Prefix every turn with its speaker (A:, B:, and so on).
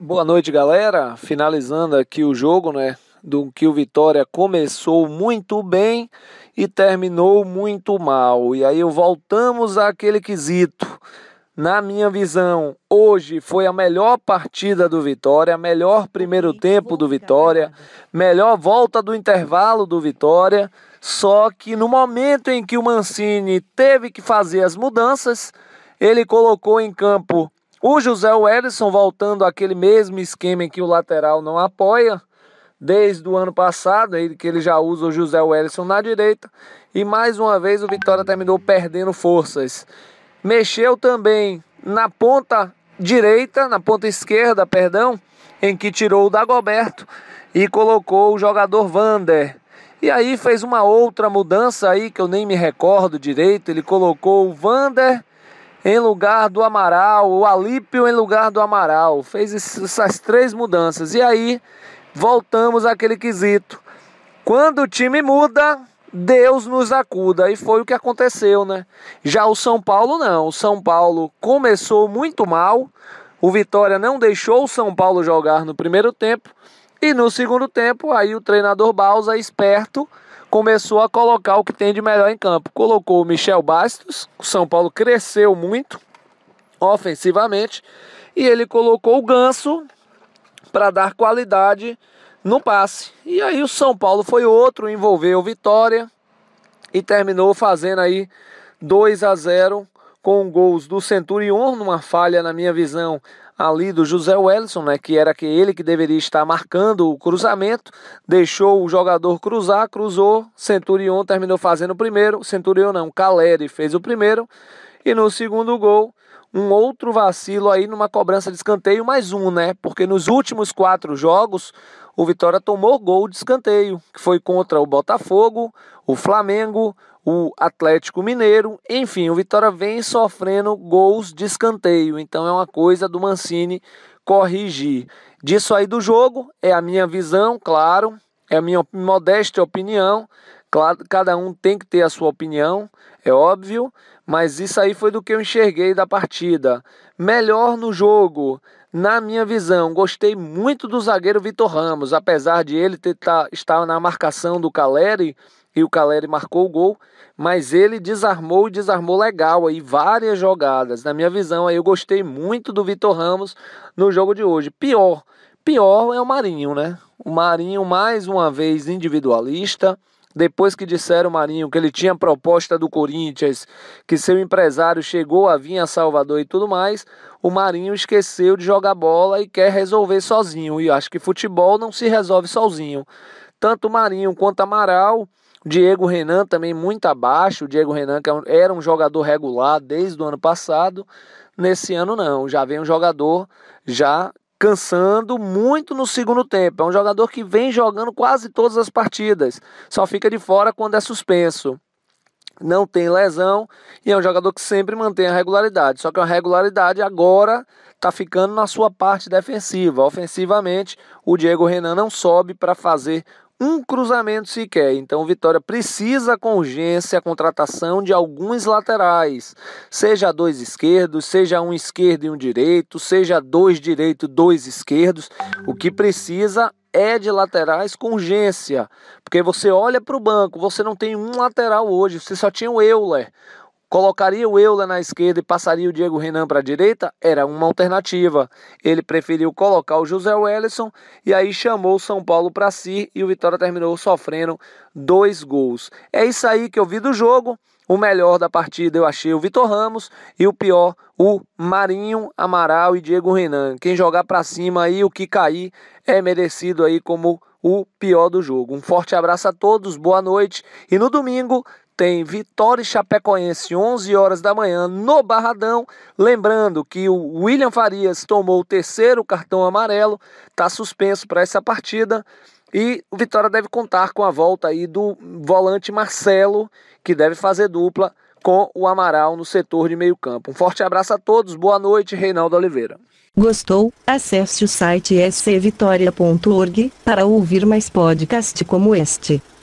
A: Boa noite, galera. Finalizando aqui o jogo, né? Do que o Vitória começou muito bem e terminou muito mal. E aí voltamos àquele quesito. Na minha visão, hoje foi a melhor partida do Vitória, melhor primeiro tempo do Vitória, melhor volta do intervalo do Vitória. Só que no momento em que o Mancini teve que fazer as mudanças, ele colocou em campo o José Wellison voltando àquele mesmo esquema em que o lateral não apoia, desde o ano passado, que ele já usa o José Wellison na direita. E mais uma vez o Vitória terminou perdendo forças. Mexeu também na ponta direita, na ponta esquerda, perdão, em que tirou o Dagoberto e colocou o jogador Vander. E aí fez uma outra mudança aí que eu nem me recordo direito. Ele colocou o Vander em lugar do Amaral, o Alípio em lugar do Amaral. Fez essas três mudanças. E aí voltamos àquele quesito. Quando o time muda, Deus nos acuda. E foi o que aconteceu, né? Já o São Paulo não. O São Paulo começou muito mal. O Vitória não deixou o São Paulo jogar no primeiro tempo. E no segundo tempo, aí o treinador Bausa, esperto, começou a colocar o que tem de melhor em campo. Colocou o Michel Bastos, o São Paulo cresceu muito ofensivamente, e ele colocou o Ganso para dar qualidade no passe. E aí o São Paulo foi outro, envolveu Vitória e terminou fazendo aí 2 a 0 com gols do Centurion numa falha na minha visão ali do José Wellison, né, que era que ele que deveria estar marcando o cruzamento, deixou o jogador cruzar, cruzou, Centurion terminou fazendo o primeiro, Centurion não, Caleri fez o primeiro, e no segundo gol, um outro vacilo aí numa cobrança de escanteio, mais um, né? Porque nos últimos quatro jogos, o Vitória tomou gol de escanteio, que foi contra o Botafogo, o Flamengo, o Atlético Mineiro. Enfim, o Vitória vem sofrendo gols de escanteio, então é uma coisa do Mancini corrigir. Disso aí do jogo, é a minha visão, claro, é a minha modesta opinião. Claro, cada um tem que ter a sua opinião, é óbvio, mas isso aí foi do que eu enxerguei da partida. Melhor no jogo, na minha visão, gostei muito do zagueiro Vitor Ramos, apesar de ele ter, tá, estar na marcação do Caleri, e o Caleri marcou o gol, mas ele desarmou e desarmou legal aí várias jogadas. Na minha visão, aí eu gostei muito do Vitor Ramos no jogo de hoje. Pior, pior é o Marinho, né? O Marinho mais uma vez individualista. Depois que disseram Marinho que ele tinha proposta do Corinthians, que seu empresário chegou a vir a Salvador e tudo mais, o Marinho esqueceu de jogar bola e quer resolver sozinho. E acho que futebol não se resolve sozinho. Tanto o Marinho quanto Amaral Diego Renan também muito abaixo. O Diego Renan, que é era um jogador regular desde o ano passado, nesse ano não. Já vem um jogador já cansando muito no segundo tempo. É um jogador que vem jogando quase todas as partidas, só fica de fora quando é suspenso. Não tem lesão e é um jogador que sempre mantém a regularidade. Só que a regularidade agora está ficando na sua parte defensiva. Ofensivamente, o Diego Renan não sobe para fazer um cruzamento sequer. Então o Vitória precisa com urgência a contratação de alguns laterais, seja dois esquerdos, seja um esquerdo e um direito, seja dois direitos, dois esquerdos. O que precisa é de laterais com urgência, porque você olha para o banco, você não tem um lateral hoje, você só tinha o Euler. Colocaria o Euler na esquerda e passaria o Diego Renan para a direita? Era uma alternativa. Ele preferiu colocar o José Wellison e aí chamou o São Paulo para si e o Vitória terminou sofrendo dois gols. É isso aí que eu vi do jogo. O melhor da partida eu achei o Vitor Ramos e o pior o Marinho, Amaral e Diego Renan. Quem jogar para cima aí o que cair é merecido aí como o pior do jogo. Um forte abraço a todos, boa noite e no domingo tem Vitória e Chapecoense, 11 horas da manhã, no Barradão. Lembrando que o William Farias tomou o terceiro cartão amarelo, está suspenso para essa partida. E o Vitória deve contar com a volta aí do volante Marcelo, que deve fazer dupla com o Amaral no setor de meio-campo. Um forte abraço a todos, boa noite, Reinaldo Oliveira. Gostou? Acesse o site scvitoria.org para ouvir mais podcasts como este.